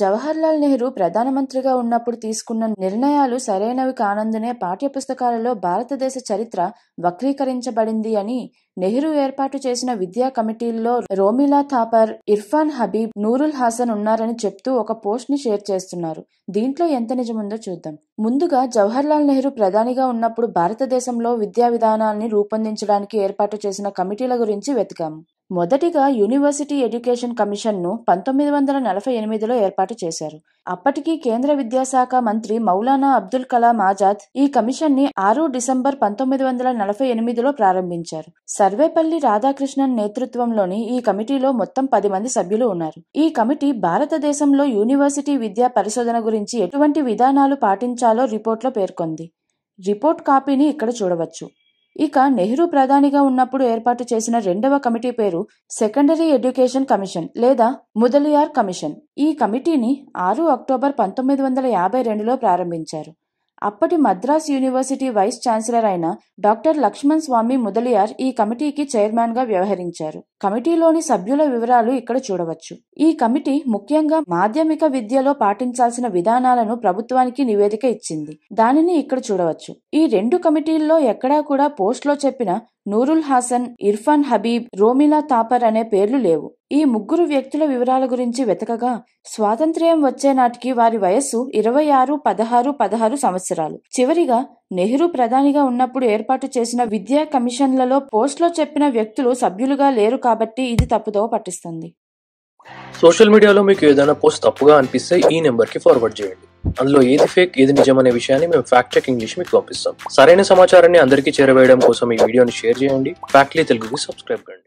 జవహర్లాల్ నెహ్రూ ప్రధానమంత్రిగా ఉన్నప్పుడు తీసుకున్న నిర్ణయాలు సరైనవి కానందునే పాఠ్యపుస్తకాలలో భారతదేశ చరిత్ర వక్రీకరించబడింది అని నెహ్రూ ఏర్పాటు చేసిన విద్యా కమిటీల్లో రోమిలా థాపర్ ఇర్ఫాన్ హబీబ్ నూరుల్ హాసన్ ఉన్నారని చెప్తూ ఒక పోస్ట్ ని షేర్ చేస్తున్నారు దీంట్లో ఎంత నిజముందో చూద్దాం ముందుగా జవహర్లాల్ నెహ్రూ ప్రధానిగా ఉన్నప్పుడు భారతదేశంలో విద్యా విధానాన్ని రూపొందించడానికి ఏర్పాటు చేసిన కమిటీల గురించి వెతికాము మొదటిగా యూనివర్సిటీ ఎడ్యుకేషన్ కమిషన్ను పంతొమ్మిది వందల నలభై ఎనిమిదిలో ఏర్పాటు చేశారు అప్పటికి కేంద్ర విద్యాశాఖ మంత్రి మౌలానా అబ్దుల్ కలాం ఆజాద్ ఈ కమిషన్ని ఆరు డిసెంబర్ పంతొమ్మిది వందల నలభై ఎనిమిదిలో ప్రారంభించారు సర్వేపల్లి రాధాకృష్ణన్ నేతృత్వంలోని ఈ కమిటీలో మొత్తం పది మంది సభ్యులు ఉన్నారు ఈ కమిటీ భారతదేశంలో యూనివర్సిటీ విద్యా పరిశోధన గురించి ఎటువంటి విధానాలు పాటించాలో రిపోర్ట్లో పేర్కొంది రిపోర్ట్ కాపీని ఇక్కడ చూడవచ్చు ఇక నెహ్రూ ప్రధానిగా ఉన్నప్పుడు ఏర్పాటు చేసిన రెండవ కమిటీ పేరు సెకండరీ ఎడ్యుకేషన్ కమిషన్ లేదా ముదలియార్ కమిషన్ ఈ కమిటీని ఆరు అక్టోబర్ పంతొమ్మిది వందల యాభై రెండులో ప్రారంభించారు అప్పటి మద్రాస్ యూనివర్సిటీ వైస్ ఛాన్సలర్ అయిన డాక్టర్ లక్ష్మణ్ స్వామి ముదలియార్ ఈ కమిటీకి చైర్మన్గా వ్యవహరించారు కమిటీలోని సభ్యుల వివరాలు ఇక్కడ చూడవచ్చు ఈ కమిటీ ముఖ్యంగా మాధ్యమిక విద్యలో పాటించాల్సిన విధానాలను ప్రభుత్వానికి నివేదిక ఇచ్చింది దానిని ఇక్కడ చూడవచ్చు ఈ రెండు కమిటీల్లో ఎక్కడా కూడా పోస్ట్లో చెప్పిన నూరుల్ హాసన్ ఇర్ఫాన్ హబీబ్ రోమిలా తాపర్ అనే పేర్లు లేవు ఈ ముగ్గురు వ్యక్తుల వివరాల గురించి వెతకగా స్వాతంత్ర్యం వచ్చే నాటికి వారి వయస్సు ఇరవై ఆరు పదహారు పదహారు సంవత్సరాలు చివరిగా నెహ్రూ ప్రధానిగా ఉన్నప్పుడు ఏర్పాటు చేసిన విద్యా కమిషన్లలో పోస్ట్లో చెప్పిన వ్యక్తులు సభ్యులుగా లేరు కాబట్టి ఇది తప్పుదో పట్టిస్తుంది సోషల్ మీడియాలో మీకు ఏదైనా పోస్ట్ తప్పుగా అనిపిస్తే ఈ నెంబర్కి ఫార్వర్డ్ చేయండి అందులో ఏది ఫేక్ ఏది నిజం అనే విషయాన్ని మేము ఫ్యాక్ట్ చెకింగ్ చేసి మీకు పంపిస్తాం సరైన సమాచారాన్ని అందరికీ చేరవేయడం కోసం ఈ వీడియోని షేర్ చేయండి ఫ్యాక్ట్లీ తెలుగుకి సబ్స్క్రైబ్ కండి